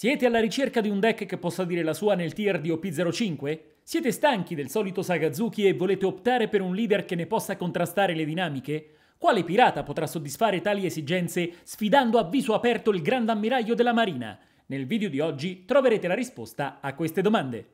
Siete alla ricerca di un deck che possa dire la sua nel tier di OP05? Siete stanchi del solito Sagazuki e volete optare per un leader che ne possa contrastare le dinamiche? Quale pirata potrà soddisfare tali esigenze sfidando a viso aperto il grande ammiraglio della Marina? Nel video di oggi troverete la risposta a queste domande.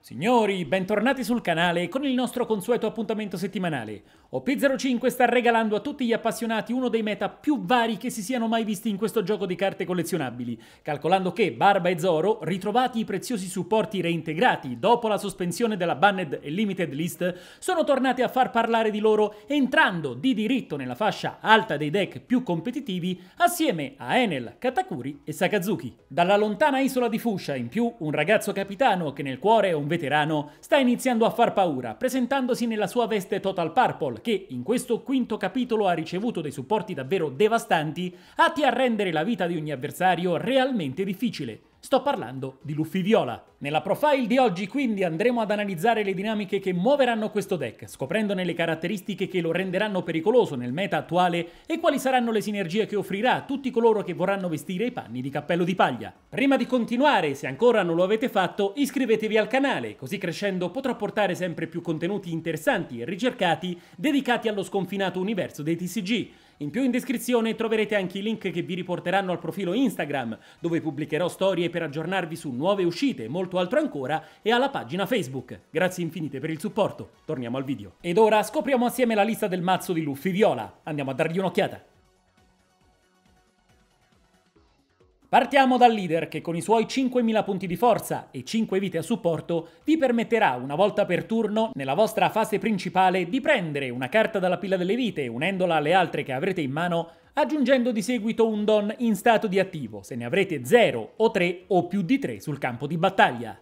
Signori, bentornati sul canale con il nostro consueto appuntamento settimanale. OP05 sta regalando a tutti gli appassionati uno dei meta più vari che si siano mai visti in questo gioco di carte collezionabili, calcolando che Barba e Zoro, ritrovati i preziosi supporti reintegrati dopo la sospensione della Banned e Limited List, sono tornati a far parlare di loro entrando di diritto nella fascia alta dei deck più competitivi assieme a Enel, Katakuri e Sakazuki. Dalla lontana isola di Fusha, in più, un ragazzo capitano che nel cuore è un veterano, sta iniziando a far paura, presentandosi nella sua veste Total Purple che in questo quinto capitolo ha ricevuto dei supporti davvero devastanti, atti a rendere la vita di ogni avversario realmente difficile. Sto parlando di Luffy Viola. Nella profile di oggi quindi andremo ad analizzare le dinamiche che muoveranno questo deck, scoprendone le caratteristiche che lo renderanno pericoloso nel meta attuale e quali saranno le sinergie che offrirà a tutti coloro che vorranno vestire i panni di cappello di paglia. Prima di continuare, se ancora non lo avete fatto, iscrivetevi al canale, così crescendo potrò portare sempre più contenuti interessanti e ricercati dedicati allo sconfinato universo dei TCG. In più in descrizione troverete anche i link che vi riporteranno al profilo Instagram, dove pubblicherò storie per aggiornarvi su nuove uscite, molto altro ancora, e alla pagina Facebook. Grazie infinite per il supporto, torniamo al video. Ed ora scopriamo assieme la lista del mazzo di Luffy Viola. Andiamo a dargli un'occhiata. Partiamo dal leader che con i suoi 5.000 punti di forza e 5 vite a supporto vi permetterà una volta per turno nella vostra fase principale di prendere una carta dalla pila delle vite unendola alle altre che avrete in mano aggiungendo di seguito un don in stato di attivo se ne avrete 0 o 3 o più di 3 sul campo di battaglia.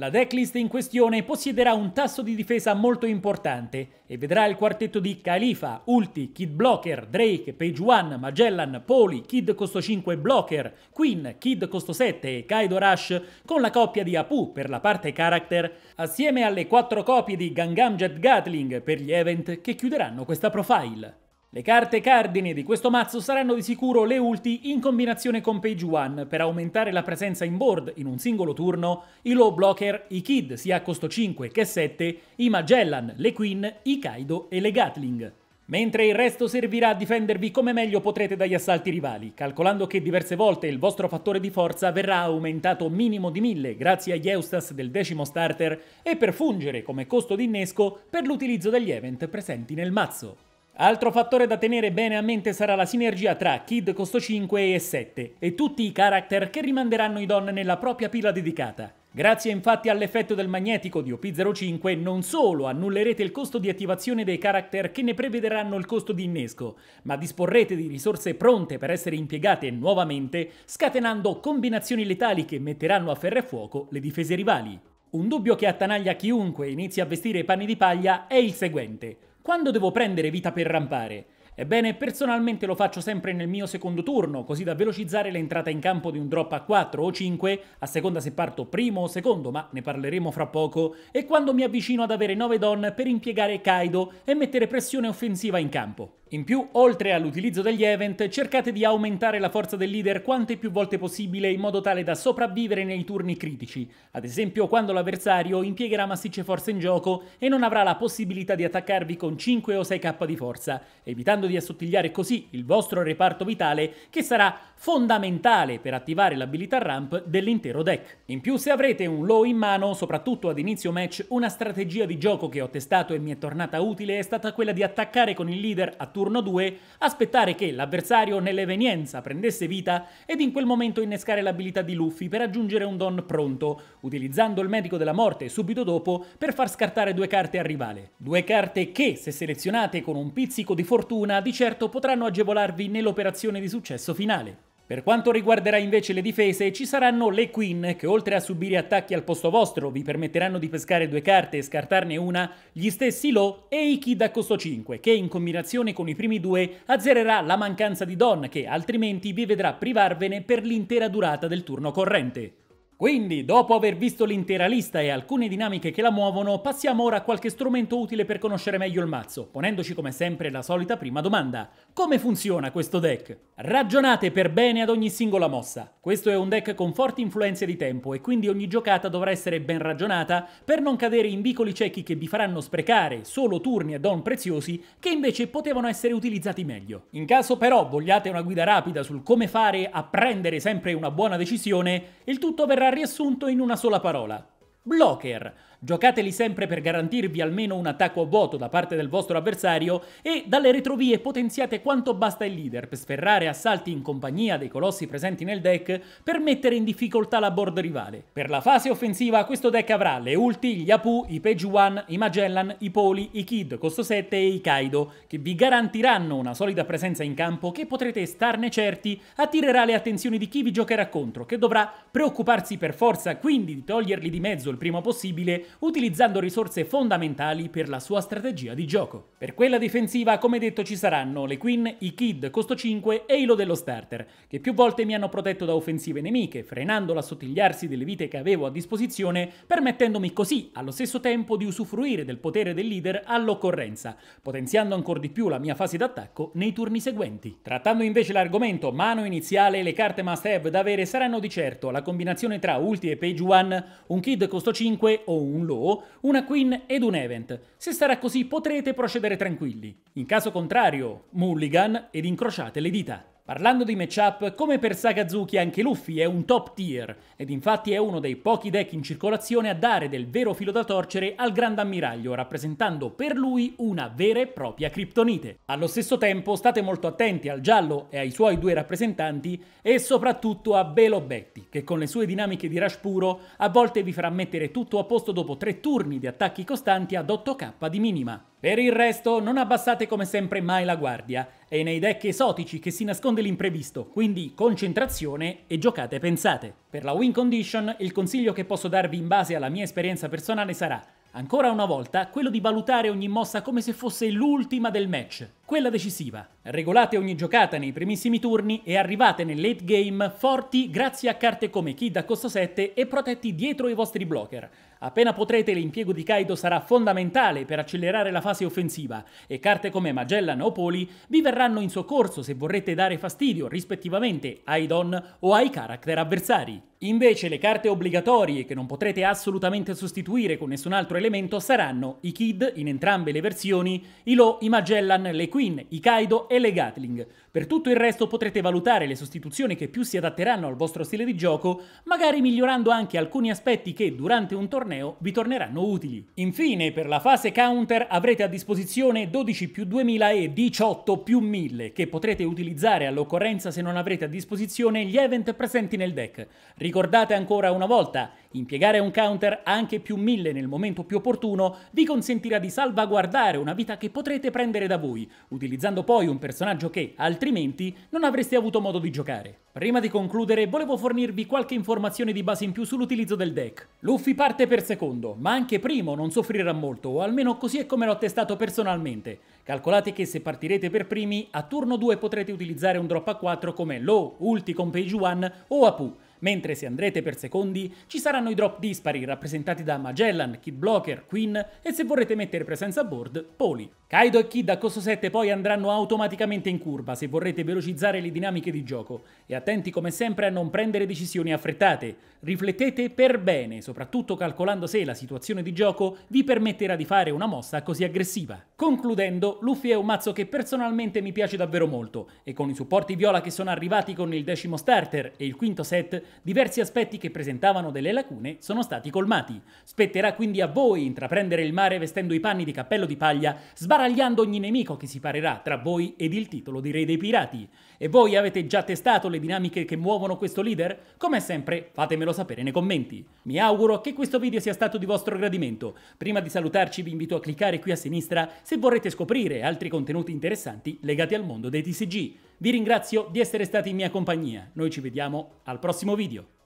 La decklist in questione possiederà un tasso di difesa molto importante e vedrà il quartetto di Khalifa, Ulti, Kid Blocker, Drake, Page One, Magellan, Poli, Kid costo 5 Blocker, Queen, Kid costo 7 e Kaido Rush con la coppia di Apu per la parte character assieme alle 4 copie di Gangam Jet Gatling per gli event che chiuderanno questa profile. Le carte cardine di questo mazzo saranno di sicuro le ulti in combinazione con Page One per aumentare la presenza in board in un singolo turno, i low blocker, i Kid sia a costo 5 che 7, i Magellan, le Queen, i Kaido e le Gatling. Mentre il resto servirà a difendervi come meglio potrete dagli assalti rivali, calcolando che diverse volte il vostro fattore di forza verrà aumentato minimo di 1000 grazie agli Eustas del decimo starter e per fungere come costo di innesco per l'utilizzo degli event presenti nel mazzo. Altro fattore da tenere bene a mente sarà la sinergia tra Kid Costo 5 e 7 e tutti i character che rimanderanno i Don nella propria pila dedicata. Grazie infatti all'effetto del magnetico di OP05 non solo annullerete il costo di attivazione dei character che ne prevederanno il costo di innesco, ma disporrete di risorse pronte per essere impiegate nuovamente, scatenando combinazioni letali che metteranno a ferro e fuoco le difese rivali. Un dubbio che attanaglia chiunque inizia a vestire i panni di paglia è il seguente. Quando devo prendere vita per rampare? Ebbene, personalmente lo faccio sempre nel mio secondo turno, così da velocizzare l'entrata in campo di un drop a 4 o 5, a seconda se parto primo o secondo, ma ne parleremo fra poco, e quando mi avvicino ad avere 9 don per impiegare Kaido e mettere pressione offensiva in campo. In più, oltre all'utilizzo degli event, cercate di aumentare la forza del leader quante più volte possibile in modo tale da sopravvivere nei turni critici, ad esempio quando l'avversario impiegherà massicce forze in gioco e non avrà la possibilità di attaccarvi con 5 o 6k di forza, evitando di assottigliare così il vostro reparto vitale che sarà fondamentale per attivare l'abilità ramp dell'intero deck. In più, se avrete un low in mano, soprattutto ad inizio match, una strategia di gioco che ho testato e mi è tornata utile è stata quella di attaccare con il leader a turno 2, aspettare che l'avversario nell'evenienza prendesse vita ed in quel momento innescare l'abilità di Luffy per aggiungere un don pronto, utilizzando il Medico della Morte subito dopo per far scartare due carte al rivale. Due carte che, se selezionate con un pizzico di fortuna, di certo potranno agevolarvi nell'operazione di successo finale. Per quanto riguarderà invece le difese, ci saranno le Queen, che oltre a subire attacchi al posto vostro, vi permetteranno di pescare due carte e scartarne una, gli stessi Lo e i Kid a costo 5, che in combinazione con i primi due azzererà la mancanza di Don, che altrimenti vi vedrà privarvene per l'intera durata del turno corrente. Quindi, dopo aver visto l'intera lista e alcune dinamiche che la muovono, passiamo ora a qualche strumento utile per conoscere meglio il mazzo, ponendoci come sempre la solita prima domanda. Come funziona questo deck? Ragionate per bene ad ogni singola mossa. Questo è un deck con forti influenze di tempo e quindi ogni giocata dovrà essere ben ragionata per non cadere in vicoli ciechi che vi faranno sprecare solo turni e don preziosi che invece potevano essere utilizzati meglio. In caso però vogliate una guida rapida sul come fare a prendere sempre una buona decisione, il tutto verrà riassunto in una sola parola. Blocker, Giocateli sempre per garantirvi almeno un attacco vuoto da parte del vostro avversario e dalle retrovie potenziate quanto basta il leader per sferrare assalti in compagnia dei colossi presenti nel deck per mettere in difficoltà la board rivale. Per la fase offensiva questo deck avrà le ulti, gli Apu, i Page One, i Magellan, i Poli, i Kid, costo 7 e i Kaido, che vi garantiranno una solida presenza in campo che potrete starne certi attirerà le attenzioni di chi vi giocherà contro, che dovrà preoccuparsi per forza quindi di toglierli di mezzo il prima possibile utilizzando risorse fondamentali per la sua strategia di gioco. Per quella difensiva, come detto, ci saranno le Queen, i Kid, costo 5 e Ilo dello starter, che più volte mi hanno protetto da offensive nemiche, frenando l'assottigliarsi delle vite che avevo a disposizione, permettendomi così allo stesso tempo di usufruire del potere del leader all'occorrenza, potenziando ancora di più la mia fase d'attacco nei turni seguenti. Trattando invece l'argomento mano iniziale, le carte must have da avere saranno di certo la combinazione tra ulti e page 1, un kid costo 5 o un un Law, una Queen ed un Event. Se sarà così potrete procedere tranquilli. In caso contrario, mulligan ed incrociate le dita. Parlando di matchup, come per Sakazuki anche Luffy è un top tier, ed infatti è uno dei pochi deck in circolazione a dare del vero filo da torcere al Grande Ammiraglio, rappresentando per lui una vera e propria criptonite. Allo stesso tempo state molto attenti al giallo e ai suoi due rappresentanti, e soprattutto a Belo Betty, che con le sue dinamiche di rush puro a volte vi farà mettere tutto a posto dopo tre turni di attacchi costanti ad 8k di minima. Per il resto non abbassate come sempre mai la guardia, è nei deck esotici che si nasconde l'imprevisto, quindi concentrazione e giocate pensate. Per la win condition il consiglio che posso darvi in base alla mia esperienza personale sarà, ancora una volta, quello di valutare ogni mossa come se fosse l'ultima del match, quella decisiva. Regolate ogni giocata nei primissimi turni e arrivate nel late game forti grazie a carte come Kid a costo 7 e protetti dietro i vostri blocker. Appena potrete l'impiego di Kaido sarà fondamentale per accelerare la fase offensiva e carte come Magellan o Poli vi verranno in soccorso se vorrete dare fastidio rispettivamente ai Don o ai character avversari. Invece le carte obbligatorie che non potrete assolutamente sostituire con nessun altro elemento saranno i Kid in entrambe le versioni, i Lo, i Magellan, le Queen Queen, i Kaido e le Gatling. Per tutto il resto potrete valutare le sostituzioni che più si adatteranno al vostro stile di gioco, magari migliorando anche alcuni aspetti che durante un torneo vi torneranno utili. Infine, per la fase counter avrete a disposizione 12 più 2000 e 18 più 1000 che potrete utilizzare all'occorrenza se non avrete a disposizione gli event presenti nel deck. Ricordate ancora una volta, impiegare un counter anche più 1000 nel momento più opportuno vi consentirà di salvaguardare una vita che potrete prendere da voi, utilizzando poi un personaggio che altrimenti altrimenti non avreste avuto modo di giocare. Prima di concludere, volevo fornirvi qualche informazione di base in più sull'utilizzo del deck. Luffy parte per secondo, ma anche primo non soffrirà molto, o almeno così è come l'ho testato personalmente. Calcolate che se partirete per primi, a turno 2 potrete utilizzare un drop a 4 come Low, Ulti con Page 1 o Apu, Mentre se andrete per secondi, ci saranno i drop dispari rappresentati da Magellan, Kid Blocker, Queen e se vorrete mettere presenza a board, Poli. Kaido e Kid a costo 7 poi andranno automaticamente in curva se vorrete velocizzare le dinamiche di gioco e attenti come sempre a non prendere decisioni affrettate. Riflettete per bene, soprattutto calcolando se la situazione di gioco vi permetterà di fare una mossa così aggressiva. Concludendo, Luffy è un mazzo che personalmente mi piace davvero molto e con i supporti viola che sono arrivati con il decimo starter e il quinto set diversi aspetti che presentavano delle lacune sono stati colmati. Spetterà quindi a voi intraprendere il mare vestendo i panni di cappello di paglia, sbaragliando ogni nemico che si parerà tra voi ed il titolo di Re dei Pirati. E voi avete già testato le dinamiche che muovono questo leader? Come sempre, fatemelo sapere nei commenti. Mi auguro che questo video sia stato di vostro gradimento. Prima di salutarci vi invito a cliccare qui a sinistra se vorrete scoprire altri contenuti interessanti legati al mondo dei TCG. Vi ringrazio di essere stati in mia compagnia. Noi ci vediamo al prossimo video.